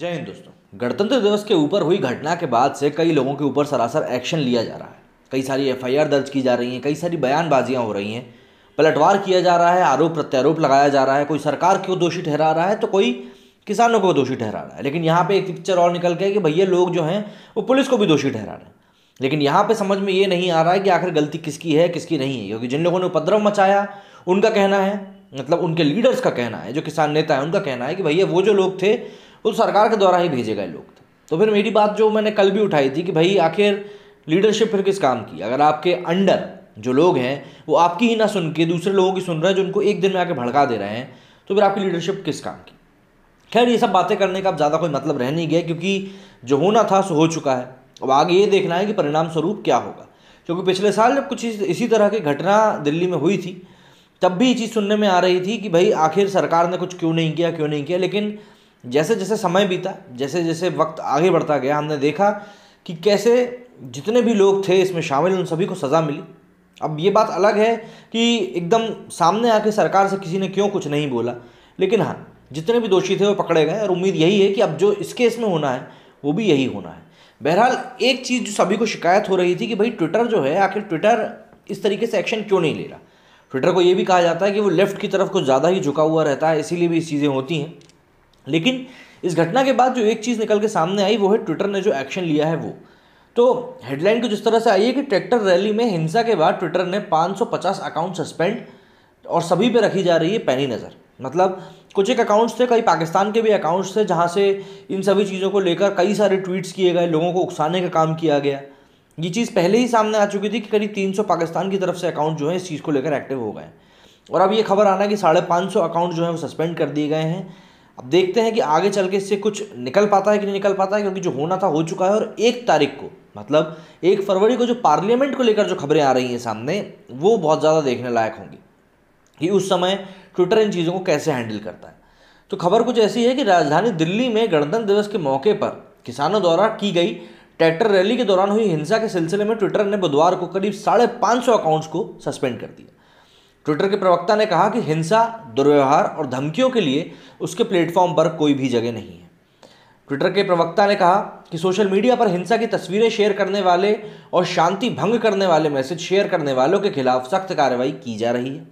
जय हिंद दोस्तों गणतंत्र दिवस के ऊपर हुई घटना के बाद से कई लोगों के ऊपर सरासर एक्शन लिया जा रहा है कई सारी एफआईआर दर्ज की जा रही हैं कई सारी बयानबाजियां हो रही हैं पलटवार किया जा रहा है आरोप प्रत्यारोप लगाया जा रहा है कोई सरकार को दोषी ठहरा रहा है तो कोई किसानों को दोषी ठहरा रहा है लेकिन यहाँ पर एक पिक्चर और निकल गया कि भैया लोग जो हैं वो पुलिस को भी दोषी ठहरा रहे हैं लेकिन यहाँ पे समझ में ये नहीं आ रहा है कि आखिर गलती किसकी है किसकी नहीं है क्योंकि जिन लोगों ने उपद्रव मचाया उनका कहना है मतलब उनके लीडर्स का कहना है जो किसान नेता है उनका कहना है कि भैया वो जो लोग थे वो तो सरकार के द्वारा ही भेजे गए लोग थे तो फिर मेरी बात जो मैंने कल भी उठाई थी कि भाई आखिर लीडरशिप फिर किस काम की अगर आपके अंडर जो लोग हैं वो आपकी ही ना सुन के दूसरे लोगों की सुन रहे हैं जो उनको एक दिन में आके भड़का दे रहे हैं तो फिर आपकी लीडरशिप किस काम की खैर ये सब बातें करने का अब ज़्यादा कोई मतलब रह नहीं गया क्योंकि जो होना था सो हो चुका है अब आगे ये देखना है कि परिणाम स्वरूप क्या होगा क्योंकि पिछले साल जब कुछ इसी तरह की घटना दिल्ली में हुई थी तब भी ये चीज़ सुनने में आ रही थी कि भाई आखिर सरकार ने कुछ क्यों नहीं किया क्यों नहीं किया लेकिन जैसे जैसे समय बीता जैसे जैसे वक्त आगे बढ़ता गया हमने देखा कि कैसे जितने भी लोग थे इसमें शामिल उन सभी को सज़ा मिली अब ये बात अलग है कि एकदम सामने आके सरकार से किसी ने क्यों कुछ नहीं बोला लेकिन हाँ जितने भी दोषी थे वो पकड़े गए और उम्मीद यही है कि अब जो इस केस में होना है वो भी यही होना है बहरहाल एक चीज़ जो सभी को शिकायत हो रही थी कि भाई ट्विटर जो है आखिर ट्विटर इस तरीके से एक्शन क्यों नहीं ले रहा ट्विटर को ये भी कहा जाता है कि वो लेफ्ट की तरफ कुछ ज़्यादा ही झुका हुआ रहता है इसीलिए भी चीज़ें होती हैं लेकिन इस घटना के बाद जो एक चीज़ निकल के सामने आई वो है ट्विटर ने जो एक्शन लिया है वो तो हेडलाइन को तो जिस तरह से आई है कि ट्रैक्टर रैली में हिंसा के बाद ट्विटर ने 550 अकाउंट सस्पेंड और सभी पे रखी जा रही है पैनी नज़र मतलब कुछ एक अकाउंट्स थे कई पाकिस्तान के भी अकाउंट्स थे जहाँ से इन सभी चीज़ों को लेकर कई सारे ट्वीट्स किए गए लोगों को उकसाने का काम किया गया ये चीज़ पहले ही सामने आ चुकी थी कि करीब 300 पाकिस्तान की तरफ से अकाउंट जो है इस चीज़ को लेकर एक्टिव हो गए और अब ये खबर आना कि साढ़े पाँच अकाउंट जो है वो सस्पेंड कर दिए गए हैं अब देखते हैं कि आगे चल के इससे कुछ निकल पाता है कि नहीं निकल पाता है क्योंकि जो होना था हो चुका है और एक तारीख को मतलब एक फरवरी को जो पार्लियामेंट को लेकर जो खबरें आ रही हैं सामने वो बहुत ज़्यादा देखने लायक होंगी कि उस समय ट्विटर इन चीज़ों को कैसे हैंडल करता है तो खबर कुछ ऐसी है कि राजधानी दिल्ली में गणतंत्र दिवस के मौके पर किसानों द्वारा की गई ट्रैक्टर रैली के दौरान हुई हिंसा के सिलसिले में ट्विटर ने बुधवार को करीब साढ़े पाँच सौ अकाउंट्स को सस्पेंड कर दिया ट्विटर के प्रवक्ता ने कहा कि हिंसा दुर्व्यवहार और धमकियों के लिए उसके प्लेटफॉर्म पर कोई भी जगह नहीं है ट्विटर के प्रवक्ता ने कहा कि सोशल मीडिया पर हिंसा की तस्वीरें शेयर करने वाले और शांति भंग करने वाले मैसेज शेयर करने वालों के खिलाफ सख्त कार्रवाई की जा रही है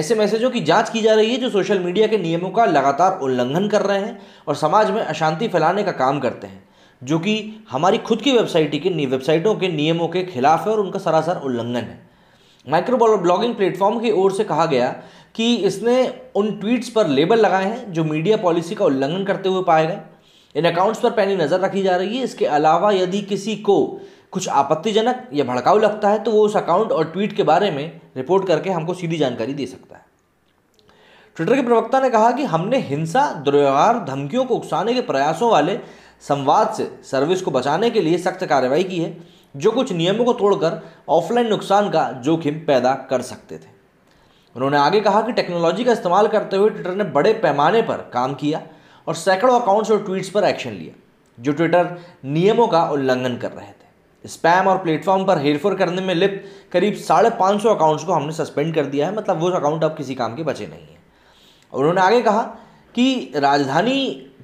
ऐसे मैसेजों की जांच की जा रही है जो सोशल मीडिया के नियमों का लगातार उल्लंघन कर रहे हैं और समाज में अशांति फैलाने का काम करते हैं जो कि हमारी खुद की वेबसाइट के वेबसाइटों के नियमों के खिलाफ है और उनका सरासर उल्लंघन है माइक्रो ब्लॉगिंग प्लेटफॉर्म की ओर से कहा गया कि इसने उन ट्वीट्स पर लेबल लगाए हैं जो मीडिया पॉलिसी का उल्लंघन करते हुए पाए गए इन अकाउंट्स पर पैनी नज़र रखी जा रही है इसके अलावा यदि किसी को कुछ आपत्तिजनक या भड़काऊ लगता है तो वो उस अकाउंट और ट्वीट के बारे में रिपोर्ट करके हमको सीधी जानकारी दे सकता है ट्विटर के प्रवक्ता ने कहा कि हमने हिंसा दुर्व्यवहार धमकियों को उकसाने के प्रयासों वाले संवाद से सर्विस को बचाने के लिए सख्त कार्रवाई की है जो कुछ नियमों को तोड़कर ऑफलाइन नुकसान का जोखिम पैदा कर सकते थे उन्होंने आगे कहा कि टेक्नोलॉजी का इस्तेमाल करते हुए ट्विटर ने बड़े पैमाने पर काम किया और सैकड़ों अकाउंट्स और ट्वीट्स पर एक्शन लिया जो ट्विटर नियमों का उल्लंघन कर रहे थे स्पैम और प्लेटफॉर्म पर हेरफेर करने में लिप्त करीब साढ़े पाँच सौ अकाउंट्स को हमने सस्पेंड कर दिया है मतलब वो अकाउंट अब किसी काम के बचे नहीं हैं उन्होंने आगे कहा कि राजधानी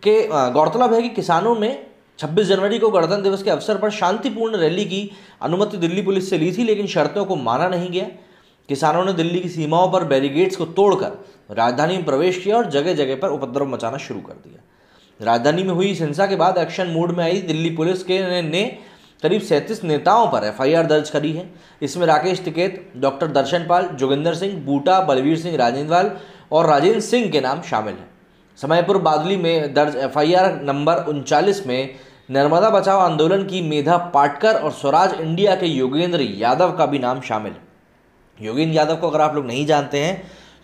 के गौरतलब है कि किसानों में 26 जनवरी को गणतंत्र दिवस के अवसर पर शांतिपूर्ण रैली की अनुमति दिल्ली पुलिस से ली थी लेकिन शर्तों को माना नहीं गया किसानों ने दिल्ली की सीमाओं पर बैरिगेड्स को तोड़कर राजधानी में प्रवेश किया और जगह जगह पर उपद्रव मचाना शुरू कर दिया राजधानी में हुई हिंसा के बाद एक्शन मोड में आई दिल्ली पुलिस के ने, ने करीब सैंतीस नेताओं पर एफआईआर दर्ज करी है इसमें राकेश टिकेत डॉक्टर दर्शन पाल जोगिंदर सिंह बूटा बलवीर सिंह राजेंद्रवाल और राजेंद्र सिंह के नाम शामिल हैं समयपुर बादली में दर्ज एफआईआर नंबर उनचालीस में नर्मदा बचाओ आंदोलन की मेधा पाटकर और स्वराज इंडिया के योगेंद्र यादव का भी नाम शामिल योगेंद्र यादव को अगर आप लोग नहीं जानते हैं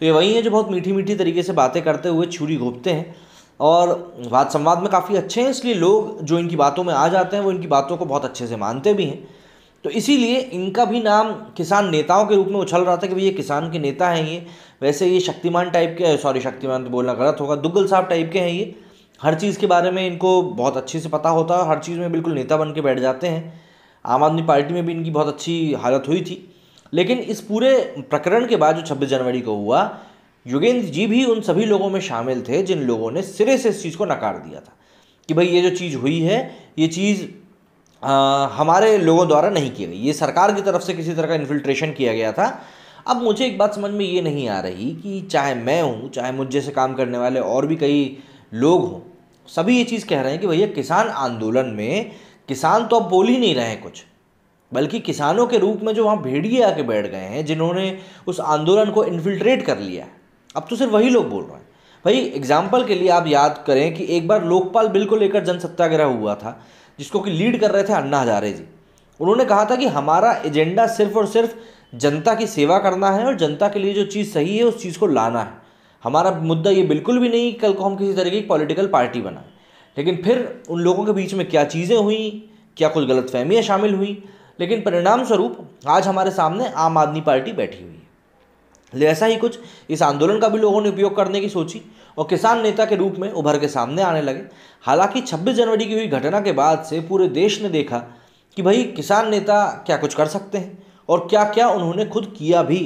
तो ये वही हैं जो बहुत मीठी मीठी तरीके से बातें करते हुए छुरी घोपते हैं और वाद संवाद में काफ़ी अच्छे हैं इसलिए लोग जो इनकी बातों में आ जाते हैं वो इनकी बातों को बहुत अच्छे से मानते भी हैं तो इसीलिए इनका भी नाम किसान नेताओं के रूप में उछल रहा था कि भाई ये किसान के नेता हैं ये वैसे ये शक्तिमान टाइप के सॉरी शक्तिमान तो बोलना गलत होगा दुग्गल साहब टाइप के हैं ये हर चीज़ के बारे में इनको बहुत अच्छे से पता होता है हर चीज़ में बिल्कुल नेता बन के बैठ जाते हैं आम आदमी पार्टी में भी इनकी बहुत अच्छी हालत हुई थी लेकिन इस पूरे प्रकरण के बाद जो छब्बीस जनवरी को हुआ योगेंद्र जी भी उन सभी लोगों में शामिल थे जिन लोगों ने सिरे से इस चीज़ को नकार दिया था कि भाई ये जो चीज़ हुई है ये चीज़ आ, हमारे लोगों द्वारा नहीं की गई ये सरकार की तरफ से किसी तरह का इन्फिल्ट्रेशन किया गया था अब मुझे एक बात समझ में ये नहीं आ रही कि चाहे मैं हूँ चाहे मुझ जैसे काम करने वाले और भी कई लोग हों सभी ये चीज़ कह रहे हैं कि भैया किसान आंदोलन में किसान तो अब बोल ही नहीं रहे हैं कुछ बल्कि किसानों के रूप में जो वहाँ भेड़िए आके बैठ गए हैं जिन्होंने उस आंदोलन को इन्फिल्ट्रेट कर लिया है अब तो सिर्फ वही लोग बोल रहे हैं भाई एग्जाम्पल के लिए आप याद करें कि एक बार लोकपाल बिल को लेकर जन सत्याग्रह हुआ था जिसको कि लीड कर रहे थे अन्ना हजारे जी उन्होंने कहा था कि हमारा एजेंडा सिर्फ और सिर्फ जनता की सेवा करना है और जनता के लिए जो चीज़ सही है उस चीज़ को लाना है हमारा मुद्दा ये बिल्कुल भी नहीं कल को हम किसी तरह की पॉलिटिकल पार्टी बनाएं लेकिन फिर उन लोगों के बीच में क्या चीज़ें हुई क्या कुछ गलत फहमियाँ शामिल हुई लेकिन परिणाम स्वरूप आज हमारे सामने आम आदमी पार्टी बैठी हुई है ऐसा ही कुछ इस आंदोलन का भी लोगों ने उपयोग करने की सोची और किसान नेता के रूप में उभर के सामने आने लगे हालांकि 26 जनवरी की हुई घटना के बाद से पूरे देश ने देखा कि भाई किसान नेता क्या कुछ कर सकते हैं और क्या क्या उन्होंने खुद किया भी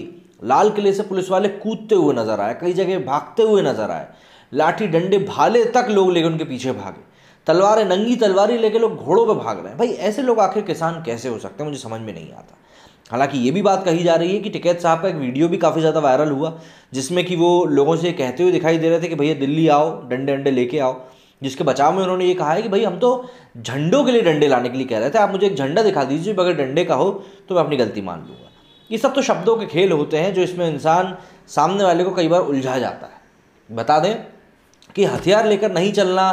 लाल किले से पुलिस वाले कूदते हुए नजर आए कई जगह भागते हुए नजर आए लाठी डंडे भाले तक लोग लेकर उनके पीछे भागे तलवारें नंगी तलवारी लेके लोग घोड़ों पर भाग रहे हैं भाई ऐसे लोग आखिर किसान कैसे हो सकते हैं मुझे समझ में नहीं आता हालांकि ये भी बात कही जा रही है कि टिकैत साहब का एक वीडियो भी काफ़ी ज़्यादा वायरल हुआ जिसमें कि वो लोगों से कहते हुए दिखाई दे रहे थे कि भैया दिल्ली आओ डंडे अंडे लेके आओ जिसके बचाव में उन्होंने ये कहा है कि भाई हम तो झंडों के लिए डंडे लाने के लिए कह रहे थे आप मुझे एक झंडा दिखा दीजिए अगर डंडे का हो तो मैं अपनी गलती मान लूँगा ये सब तो शब्दों के खेल होते हैं जो इसमें इंसान सामने वाले को कई बार उलझा जाता है बता दें कि हथियार लेकर नहीं चलना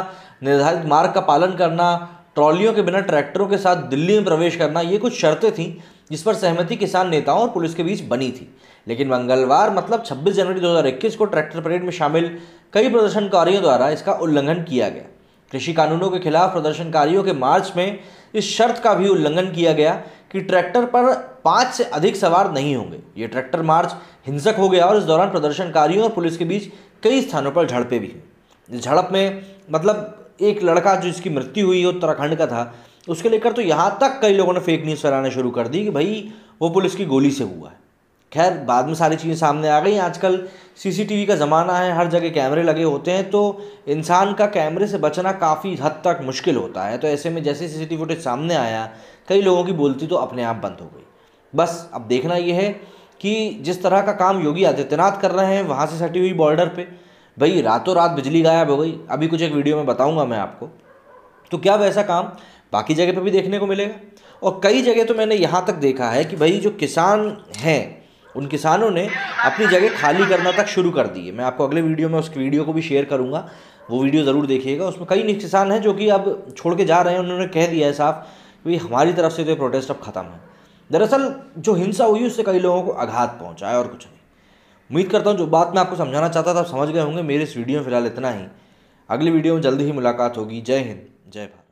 निर्धारित मार्ग का पालन करना ट्रॉलियों के बिना ट्रैक्टरों के साथ दिल्ली में प्रवेश करना ये कुछ शर्तें थीं जिस पर सहमति किसान नेताओं और पुलिस के बीच बनी थी लेकिन मंगलवार मतलब 26 जनवरी 2021 को ट्रैक्टर परेड में शामिल कई प्रदर्शनकारियों द्वारा इसका उल्लंघन किया गया कृषि कानूनों के खिलाफ प्रदर्शनकारियों के मार्च में इस शर्त का भी उल्लंघन किया गया कि ट्रैक्टर पर पाँच से अधिक सवार नहीं होंगे ये ट्रैक्टर मार्च हिंसक हो गया और इस दौरान प्रदर्शनकारियों और पुलिस के बीच कई स्थानों पर झड़पें भी हुई झड़प में मतलब एक लड़का जो इसकी मृत्यु हुई उत्तराखंड का था उसके लेकर तो यहाँ तक कई लोगों ने फेक न्यूज़ फैलाना शुरू कर दी कि भाई वो पुलिस की गोली से हुआ है खैर बाद में सारी चीज़ें सामने आ गई आजकल सीसीटीवी का ज़माना है हर जगह कैमरे लगे होते हैं तो इंसान का कैमरे से बचना काफ़ी हद तक मुश्किल होता है तो ऐसे में जैसे सीसीटीवी फुटेज सामने आया कई लोगों की बोलती तो अपने आप बंद हो गई बस अब देखना यह है कि जिस तरह का काम योगी आदित्यनाथ कर रहे हैं वहाँ से सटी हुई बॉर्डर पर भाई रातों रात बिजली गायब हो गई अभी कुछ एक वीडियो में बताऊंगा मैं आपको तो क्या वैसा काम बाकी जगह पे भी देखने को मिलेगा और कई जगह तो मैंने यहाँ तक देखा है कि भाई जो किसान हैं उन किसानों ने अपनी जगह खाली करना तक शुरू कर दी है मैं आपको अगले वीडियो में उस वीडियो को भी शेयर करूँगा वो वीडियो ज़रूर देखिएगा उसमें कई किसान हैं जो कि अब छोड़ के जा रहे हैं उन्होंने कह दिया है साफ कि हमारी तरफ से तो ये प्रोटेस्ट अब ख़त्म है दरअसल जो हिंसा हुई उससे कई लोगों को आघात पहुँचा है और कुछ नहीं उम्मीद करता हूँ जो बात मैं आपको समझाना चाहता था आप समझ गए होंगे मेरे इस वीडियो में फिलहाल इतना ही अगली वीडियो में जल्दी ही मुलाकात होगी जय हिंद जय भारत